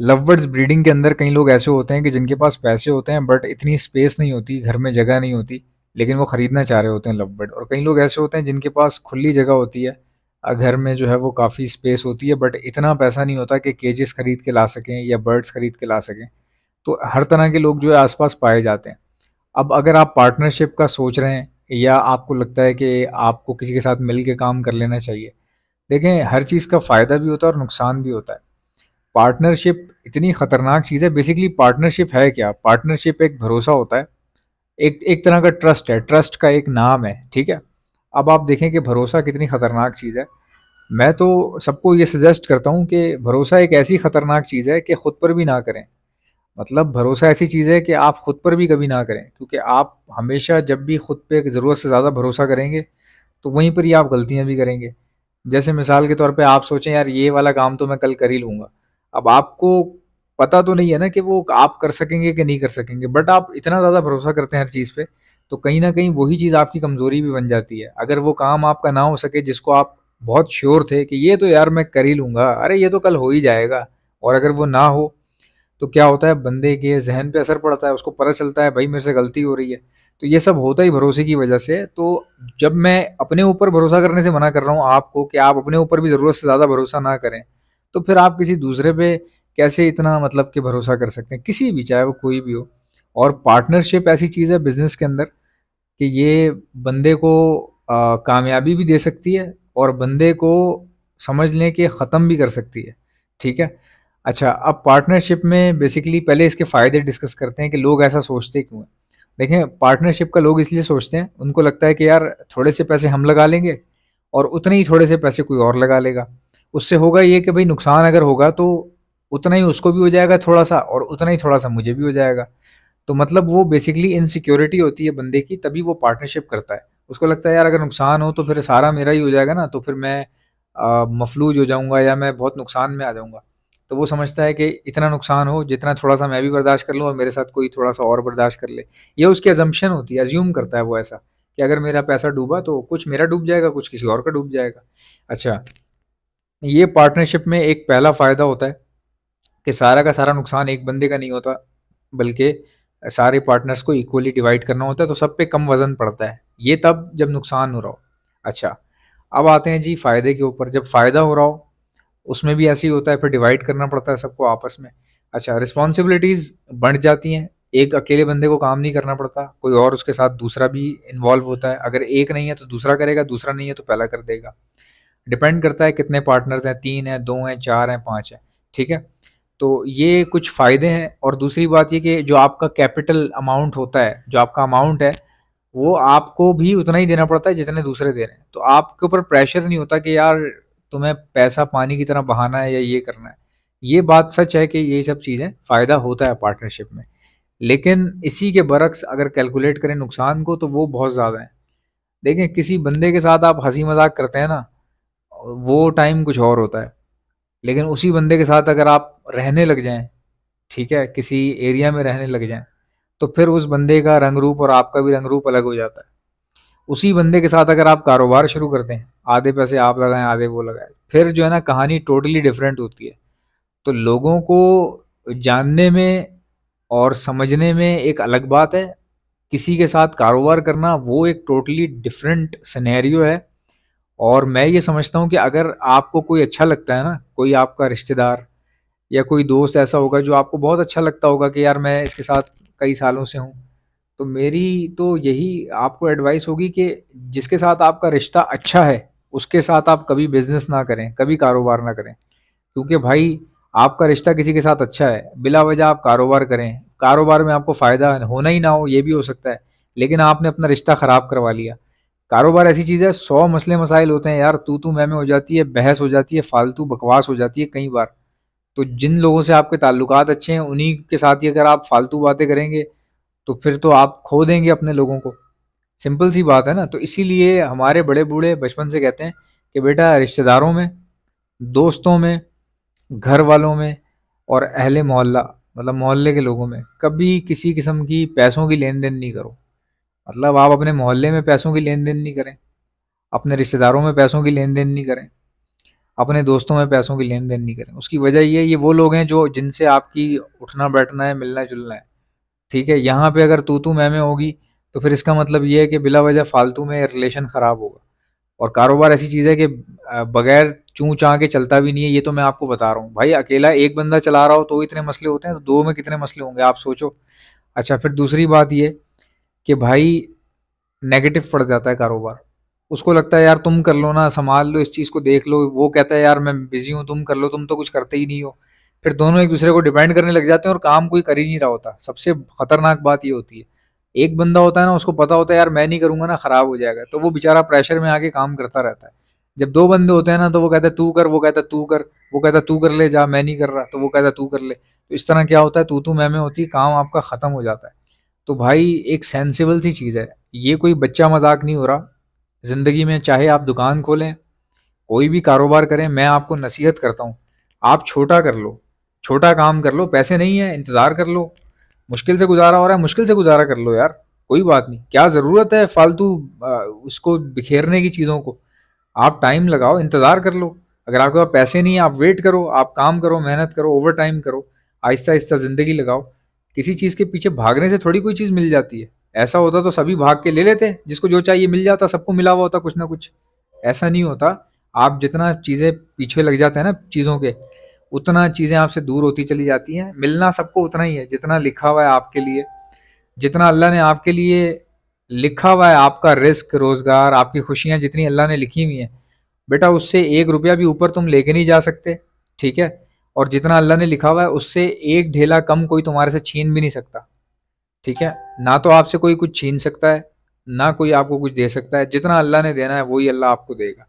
love breeding के अंदर कई लोग ऐसे होते हैं कि जिनके पास पैसे होते हैं बट इतनी स्पेस नहीं होती घर में जगह नहीं होती लेकिन वो ख़रीदना चाह रहे होते हैं लवबर्ड और कई लोग ऐसे होते हैं जिनके पास खुली जगह होती है घर में जो है वो काफ़ी स्पेस होती है बट इतना पैसा नहीं होता कि केजेस ख़रीद के ला सकें या बर्ड्स ख़रीद के ला सकें तो हर तरह के लोग जो है आसपास पाए जाते हैं अब अगर आप पार्टनरशिप का सोच रहे हैं या आपको लगता है कि आपको किसी के साथ मिल के काम कर लेना चाहिए देखें हर चीज़ का फ़ायदा भी होता है और नुकसान भी होता है पार्टनरशिप इतनी ख़तरनाक चीज़ है बेसिकली पार्टनरशिप है क्या पार्टनरशिप एक भरोसा होता है एक एक तरह का ट्रस्ट है ट्रस्ट का एक नाम है ठीक है अब आप देखें कि भरोसा कितनी ख़तरनाक चीज़ है मैं तो सबको ये सजेस्ट करता हूँ कि भरोसा एक ऐसी ख़तरनाक चीज़ है कि ख़ुद पर भी ना करें मतलब भरोसा ऐसी चीज़ है कि आप ख़ुद पर भी कभी ना करें क्योंकि आप हमेशा जब भी ख़ुद पर ज़रूरत से ज़्यादा भरोसा करेंगे तो वहीं पर ही आप गलतियाँ भी करेंगे जैसे मिसाल के तौर पर आप सोचें यार ये वाला काम तो मैं कल कर ही लूँगा अब आपको पता तो नहीं है ना कि वो आप कर सकेंगे कि नहीं कर सकेंगे बट आप इतना ज़्यादा भरोसा करते हैं हर चीज़ पे तो कहीं ना कहीं वही चीज़ आपकी कमज़ोरी भी बन जाती है अगर वो काम आपका ना हो सके जिसको आप बहुत श्योर थे कि ये तो यार मैं कर ही लूँगा अरे ये तो कल हो ही जाएगा और अगर वो ना हो तो क्या होता है बंदे के जहन पे असर पड़ता है उसको पता चलता है भाई मेरे से गलती हो रही है तो ये सब होता ही भरोसे की वजह से तो जब मैं अपने ऊपर भरोसा करने से मना कर रहा हूँ आपको कि आप अपने ऊपर भी ज़रूरत से ज़्यादा भरोसा ना करें तो फिर आप किसी दूसरे पे कैसे इतना मतलब कि भरोसा कर सकते हैं किसी भी चाहे वो कोई भी हो और पार्टनरशिप ऐसी चीज़ है बिज़नेस के अंदर कि ये बंदे को आ, कामयाबी भी दे सकती है और बंदे को समझ लें कि ख़त्म भी कर सकती है ठीक है अच्छा अब पार्टनरशिप में बेसिकली पहले इसके फ़ायदे डिस्कस करते हैं कि लोग ऐसा सोचते क्यों हैं देखें पार्टनरशिप का लोग इसलिए सोचते हैं उनको लगता है कि यार थोड़े से पैसे हम लगा लेंगे और उतने ही थोड़े से पैसे कोई और लगा लेगा उससे होगा ये कि भाई नुकसान अगर होगा तो उतना ही उसको भी हो जाएगा थोड़ा सा और उतना ही थोड़ा सा मुझे भी हो जाएगा तो मतलब वो बेसिकली इनसिक्योरिटी होती है बंदे की तभी वो पार्टनरशिप करता है उसको लगता है यार अगर नुकसान हो तो फिर सारा मेरा ही हो जाएगा ना तो फिर मैं मफलूज हो जाऊंगा या मैं बहुत नुकसान में आ जाऊंगा तो वो समझता है कि इतना नुकसान हो जितना थोड़ा सा मैं भी बर्दाश्त कर लूँ और मेरे साथ कोई थोड़ा सा और बर्दाश्त कर ले ये उसकी एजम्पन होती है एज्यूम करता है वो ऐसा कि अगर मेरा पैसा डूबा तो कुछ मेरा डूब जाएगा कुछ किसी और का डूब जाएगा अच्छा ये पार्टनरशिप में एक पहला फ़ायदा होता है कि सारा का सारा नुकसान एक बंदे का नहीं होता बल्कि सारे पार्टनर्स को इक्वली डिवाइड करना होता है तो सब पे कम वज़न पड़ता है ये तब जब नुकसान हो रहा हो अच्छा अब आते हैं जी फ़ायदे के ऊपर जब फ़ायदा हो रहा हो उसमें भी ऐसे ही होता है फिर डिवाइड करना पड़ता है सबको आपस में अच्छा रिस्पॉन्सिबिलिटीज़ बढ़ जाती हैं एक अकेले बंदे को काम नहीं करना पड़ता कोई और उसके साथ दूसरा भी इन्वॉल्व होता है अगर एक नहीं है तो दूसरा करेगा दूसरा नहीं है तो पहला कर देगा डिपेंड करता है कितने पार्टनर्स हैं तीन हैं दो हैं चार हैं पाँच हैं ठीक है तो ये कुछ फ़ायदे हैं और दूसरी बात ये कि जो आपका कैपिटल अमाउंट होता है जो आपका अमाउंट है वो आपको भी उतना ही देना पड़ता है जितने दूसरे दे रहे हैं तो आपके ऊपर प्रेशर नहीं होता कि यार तुम्हें पैसा पानी की तरह बहाना है या ये करना है ये बात सच है कि ये सब चीज़ें फ़ायदा होता है पार्टनरशिप में लेकिन इसी के बरक्स अगर कैलकुलेट करें नुकसान को तो वो बहुत ज़्यादा है देखें किसी बंदे के साथ आप हंसी मजाक करते हैं ना वो टाइम कुछ और होता है लेकिन उसी बंदे के साथ अगर आप रहने लग जाएं ठीक है किसी एरिया में रहने लग जाएं तो फिर उस बंदे का रंग रूप और आपका भी रंग रूप अलग हो जाता है उसी बंदे के साथ अगर आप कारोबार शुरू करते हैं आधे पैसे आप लगाएं आधे वो लगाएं फिर जो है ना कहानी टोटली डिफरेंट होती है तो लोगों को जानने में और समझने में एक अलग बात है किसी के साथ कारोबार करना वो एक टोटली डिफरेंट सिनेरियो है और मैं ये समझता हूँ कि अगर आपको कोई अच्छा लगता है ना कोई आपका रिश्तेदार या कोई दोस्त ऐसा होगा जो आपको बहुत अच्छा लगता होगा कि यार मैं इसके साथ कई सालों से हूँ तो मेरी तो यही आपको एडवाइस होगी कि जिसके साथ आपका रिश्ता अच्छा है उसके साथ आप कभी बिजनेस ना करें कभी कारोबार ना करें क्योंकि भाई आपका रिश्ता किसी के साथ अच्छा है बिला वजह आप कारोबार करें कारोबार में आपको फ़ायदा होना ही ना हो ये भी हो सकता है लेकिन आपने अपना रिश्ता ख़राब करवा लिया कारोबार ऐसी चीज़ है सौ मसले मसाइल होते हैं यार तू तू मैं में हो जाती है बहस हो जाती है फालतू बकवास हो जाती है कई बार तो जिन लोगों से आपके ताल्लुक अच्छे हैं उन्हीं के साथ ही अगर आप फालतू बातें करेंगे तो फिर तो आप खो देंगे अपने लोगों को सिंपल सी बात है ना तो इसीलिए हमारे बड़े बूढ़े बचपन से कहते हैं कि बेटा रिश्तेदारों में दोस्तों में घर वालों में और अहले मोहल्ला मतलब मोहल्ले के लोगों में कभी किसी किस्म की पैसों की लेन देन नहीं करो मतलब आप अपने मोहल्ले में पैसों की लेन देन नहीं करें अपने रिश्तेदारों में पैसों की लेन देन नहीं करें अपने दोस्तों में पैसों की लेन देन नहीं करें उसकी वजह ये ये वो लोग हैं जो जिनसे आपकी उठना बैठना है मिलना जुलना है ठीक है यहाँ पे अगर तू तू मैं में होगी तो फिर इसका मतलब ये है कि बिला वजह फालतू में रिलेशन ख़राब होगा और कारोबार ऐसी चीज़ है कि बगैर चूँ चाँ के चलता भी नहीं है ये तो मैं आपको बता रहा हूँ भाई अकेला एक बंदा चला रहा हो तो इतने मसले होते हैं तो दो में कितने मसले होंगे आप सोचो अच्छा फिर दूसरी बात ये कि भाई नेगेटिव पड़ जाता है कारोबार उसको लगता है यार तुम कर लो ना संभाल लो इस चीज़ को देख लो वो कहता है यार मैं बिजी हूँ तुम कर लो तुम तो कुछ करते ही नहीं हो फिर दोनों एक दूसरे को डिपेंड करने लग जाते हैं और काम कोई कर ही नहीं रहा होता सबसे खतरनाक बात ये होती है एक बंदा होता है ना उसको पता होता है यार मैं नहीं करूँगा ना ख़राब हो जाएगा तो वो बेचारा प्रेशर में आके काम करता रहता है जब दो बंदे होते हैं ना तो वो कहता है तू कर वो कहता है तू कर वो कहता तू कर ले जा मैं नहीं कर रहा तो वो कहता तू कर ले तो इस तरह क्या होता है तू तू तो मैं में होती है काम आपका ख़त्म हो जाता है तो भाई एक सेंसिबल सी चीज़ है ये कोई बच्चा मजाक नहीं हो रहा ज़िंदगी में चाहे आप दुकान खोलें कोई भी कारोबार करें मैं आपको नसीहत करता हूँ आप छोटा कर लो छोटा काम कर लो पैसे नहीं है इंतज़ार कर लो मुश्किल से गुजारा हो रहा है मुश्किल से गुजारा कर लो यार कोई बात नहीं क्या ज़रूरत है फालतू उसको बिखेरने की चीज़ों को आप टाइम लगाओ इंतज़ार कर लो अगर आपके पास पैसे नहीं है आप वेट करो आप काम करो मेहनत करो ओवर टाइम करो आहिस्ता आहिस्ता ज़िंदगी लगाओ किसी चीज़ के पीछे भागने से थोड़ी कोई चीज़ मिल जाती है ऐसा होता तो सभी भाग के ले लेते हैं जिसको जो चाहिए मिल जाता सबको मिला हुआ होता कुछ ना कुछ ऐसा नहीं होता आप जितना चीज़ें पीछे लग जाते हैं ना चीज़ों के उतना चीज़ें आपसे दूर होती चली जाती हैं मिलना सबको उतना ही है जितना लिखा हुआ है आपके लिए जितना अल्लाह ने आपके लिए लिखा हुआ है आपका रिस्क रोज़गार आपकी खुशियाँ जितनी अल्लाह ने लिखी हुई हैं बेटा उससे एक रुपया भी ऊपर तुम लेके नहीं जा सकते ठीक है और जितना अल्लाह ने लिखा हुआ है उससे एक ढेला कम कोई तुम्हारे से छीन भी नहीं सकता ठीक है ना तो आपसे कोई कुछ छीन सकता है ना कोई आपको कुछ दे सकता है जितना अल्लाह ने देना है वही अल्लाह आपको देगा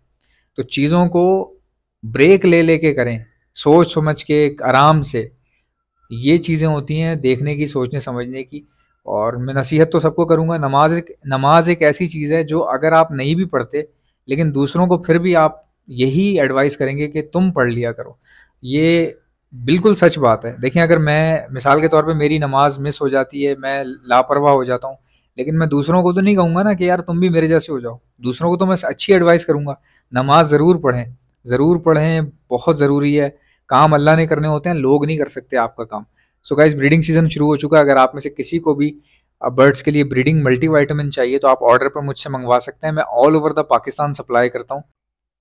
तो चीज़ों को ब्रेक ले लेके करें सोच समझ के आराम से ये चीज़ें होती हैं देखने की सोचने समझने की और मैं नसीहत तो सबको करूँगा नमाज एक नमाज एक ऐसी चीज़ है जो अगर आप नहीं भी पढ़ते लेकिन दूसरों को फिर भी आप यही एडवाइस करेंगे कि तुम पढ़ लिया करो ये बिल्कुल सच बात है देखें अगर मैं मिसाल के तौर पे मेरी नमाज मिस हो जाती है मैं लापरवाह हो जाता हूँ लेकिन मैं दूसरों को तो नहीं कहूँगा ना कि यार तुम भी मेरे जैसे हो जाओ दूसरों को तो मैं अच्छी एडवाइस करूँगा नमाज ज़रूर पढ़ें ज़रूर पढ़ें बहुत ज़रूरी है काम अल्लाह ने करने होते हैं लोग नहीं कर सकते आपका काम सो गाइज ब्रीडिंग सीजन शुरू हो चुका है अगर आप में से किसी को भी बर्ड्स के लिए ब्रीडिंग मल्टीवाइटामिन चाहिए तो आप ऑर्डर पर मुझसे मंगवा सकते हैं मैं all over the Pakistan supply करता हूँ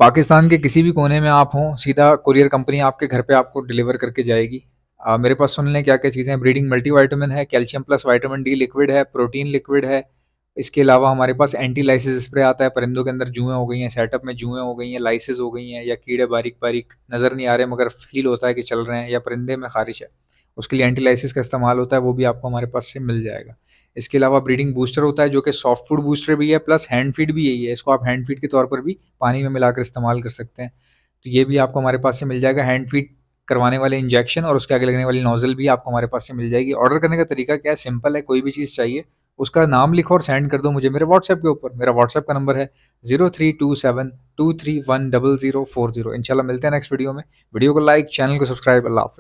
पाकिस्तान के किसी भी कोने में आप हों सीधा कुरियर कंपनी आपके घर पे आपको डिलीवर करके जाएगी आ, मेरे पास सुन लें क्या क्या चीज़ें हैं ब्रीडिंग मल्टीवाइटामिन है calcium plus vitamin D liquid है प्रोटीन लिक्विड है इसके अलावा हमारे पास एंटी लाइसिस स्प्रे आता है परिंदों के अंदर जुएँ हो गई हैं सेटअप में जुएँ हो गई हैं लाइसिस हो गई हैं या कीड़े बारीक बारीक नज़र नहीं आ रहे मगर फील होता है कि चल रहे हैं या परिंदे में खारिश है उसके लिए एंटी लाइसिस का इस्तेमाल होता है वो भी आपको हमारे पास से मिल जाएगा इसके अलावा ब्रीडिंग बूस्टर होता है जो कि सॉफ्ट फूड बूस्टर भी है प्लस हैंड फीड भी यही है इसको आप हैंड फीड के तौर पर भी पानी में मिलाकर इस्तेमाल कर सकते हैं तो ये भी आपको हमारे पास से मिल जाएगा हैंड फीड करवाने वाले इंजेक्शन और उसके आगे लगने वाली नोज़ल भी आपको हमारे पास से मिल जाएगी ऑर्डर करने का तरीका क्या है सिंपल है कोई भी चीज़ चाहिए उसका नाम लिखो और सेंड कर दो मुझे मेरे व्हाट्सएप के ऊपर मेरा व्हाट्सएप का नंबर है zero three two seven two three one double zero four zero इंशाल्लाह मिलते हैं नेक्स्ट वीडियो में वीडियो को लाइक चैनल को सब्सक्राइब अल्लाह हाफ़